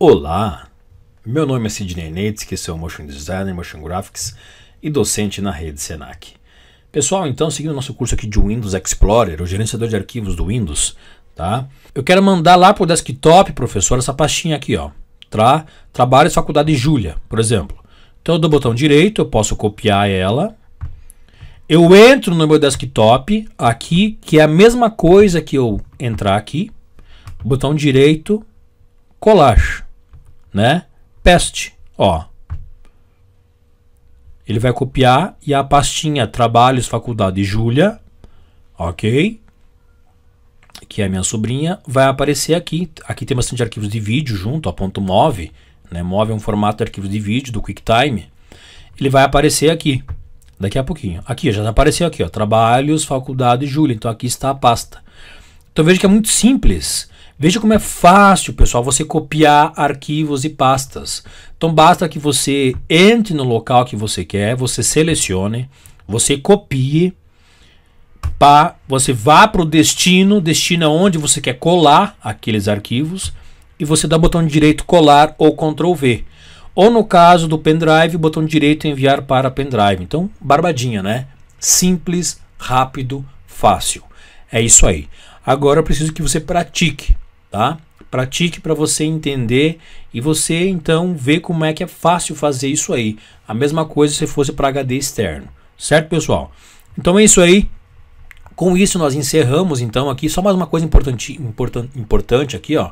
Olá, meu nome é Sidney Neitz que sou Motion Designer, Motion Graphics e docente na rede Senac. Pessoal, então, seguindo nosso curso aqui de Windows Explorer, o gerenciador de arquivos do Windows, tá? Eu quero mandar lá para o desktop, professor, essa pastinha aqui, ó. Tra Trabalho Faculdade Júlia, por exemplo. Então, eu dou o botão direito, eu posso copiar ela. Eu entro no meu desktop aqui, que é a mesma coisa que eu entrar aqui. Botão direito, colar né? Paste, ó. Ele vai copiar e a pastinha Trabalhos, Faculdade Júlia, ok? Que é a minha sobrinha, vai aparecer aqui. Aqui tem bastante arquivos de vídeo junto, ó, ponto .mov, né? Move é um formato de arquivos de vídeo do QuickTime. Ele vai aparecer aqui, daqui a pouquinho. Aqui, já apareceu aqui, ó, Trabalhos, Faculdade Júlia. Então aqui está a pasta. Então veja que é muito simples Veja como é fácil, pessoal, você copiar arquivos e pastas. Então basta que você entre no local que você quer, você selecione, você copie, pá, você vá para o destino, destino é onde você quer colar aqueles arquivos, e você dá o botão direito colar ou Ctrl V. Ou no caso do pendrive, botão direito é enviar para pendrive. Então, barbadinha, né? Simples, rápido, fácil. É isso aí. Agora eu preciso que você pratique tá? Pratique para você entender e você então ver como é que é fácil fazer isso aí. A mesma coisa se fosse para HD externo, certo, pessoal? Então é isso aí. Com isso nós encerramos então aqui só mais uma coisa importante, importante, importante aqui, ó,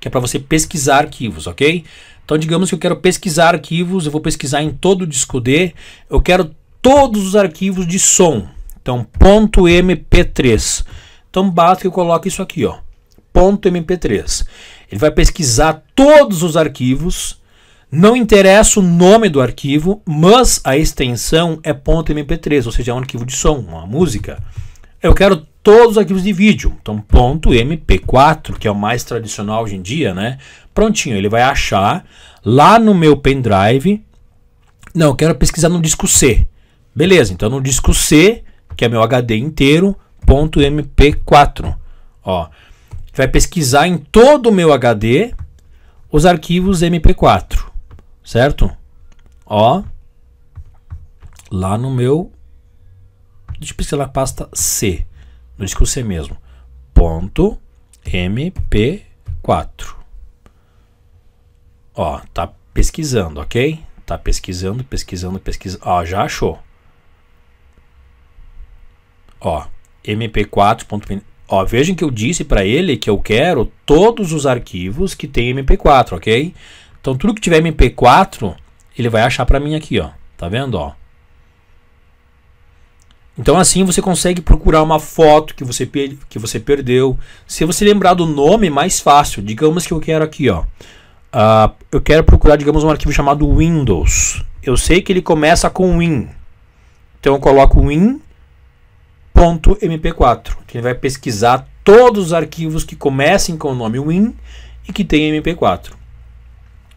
que é para você pesquisar arquivos, ok? Então digamos que eu quero pesquisar arquivos, eu vou pesquisar em todo o disco D, eu quero todos os arquivos de som. Então .mp3. Então basta que eu coloque isso aqui, ó. .mp3. Ele vai pesquisar todos os arquivos, não interessa o nome do arquivo, mas a extensão é .mp3, ou seja, é um arquivo de som, uma música. Eu quero todos os arquivos de vídeo, então .mp4, que é o mais tradicional hoje em dia, né? Prontinho, ele vai achar lá no meu pendrive. Não, eu quero pesquisar no disco C. Beleza, então no disco C, que é meu HD inteiro, .mp4. Ó, vai pesquisar em todo o meu HD os arquivos MP4, certo? Ó, lá no meu, deixa eu pesquisar a pasta C, no disco C mesmo, ponto MP4. Ó, tá pesquisando, ok? Tá pesquisando, pesquisando, pesquisando. Ó, já achou. Ó, mp 4 Ó, vejam que eu disse para ele que eu quero todos os arquivos que tem MP4, ok? Então tudo que tiver MP4, ele vai achar para mim aqui, ó. Tá vendo, ó? Então assim você consegue procurar uma foto que você, que você perdeu. Se você lembrar do nome, mais fácil. Digamos que eu quero aqui, ó. Uh, eu quero procurar, digamos, um arquivo chamado Windows. Eu sei que ele começa com Win. Então eu coloco Win .mp4, que ele vai pesquisar todos os arquivos que comecem com o nome Win e que tem mp4.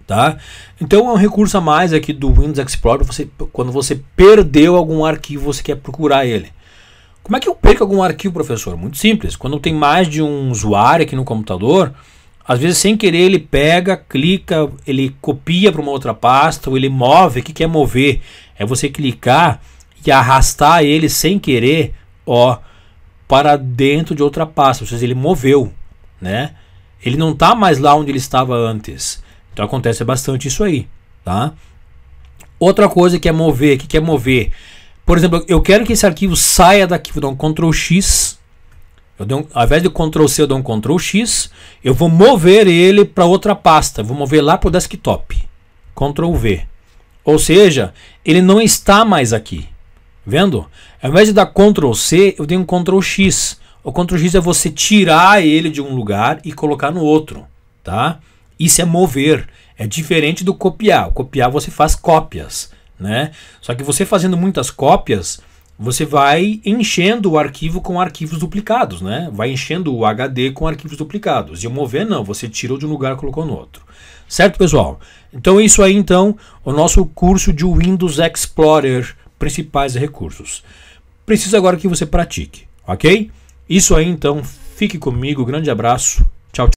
Tá? Então é um recurso a mais aqui do Windows Explorer, você, quando você perdeu algum arquivo, você quer procurar ele. Como é que eu perco algum arquivo, professor? Muito simples. Quando tem mais de um usuário aqui no computador, às vezes sem querer ele pega, clica, ele copia para uma outra pasta, ou ele move, o que quer é mover? É você clicar e arrastar ele sem querer ó para dentro de outra pasta, ou seja, ele moveu, né? Ele não está mais lá onde ele estava antes. Então acontece bastante isso aí, tá? Outra coisa que é mover, que quer é mover. Por exemplo, eu quero que esse arquivo saia daqui, vou dar um Ctrl X. Eu dou um, ao invés de Ctrl C, eu dou um Ctrl X. Eu vou mover ele para outra pasta, vou mover lá para o desktop. Ctrl V. Ou seja, ele não está mais aqui. Vendo? Ao invés de dar Ctrl C, eu tenho um Ctrl X. O Ctrl X é você tirar ele de um lugar e colocar no outro, tá? Isso é mover. É diferente do copiar. O copiar você faz cópias, né? Só que você fazendo muitas cópias, você vai enchendo o arquivo com arquivos duplicados, né? Vai enchendo o HD com arquivos duplicados. E o mover não, você tirou de um lugar e colocou no outro. Certo, pessoal? Então é isso aí então, o nosso curso de Windows Explorer principais recursos. Preciso agora que você pratique, ok? Isso aí então, fique comigo, grande abraço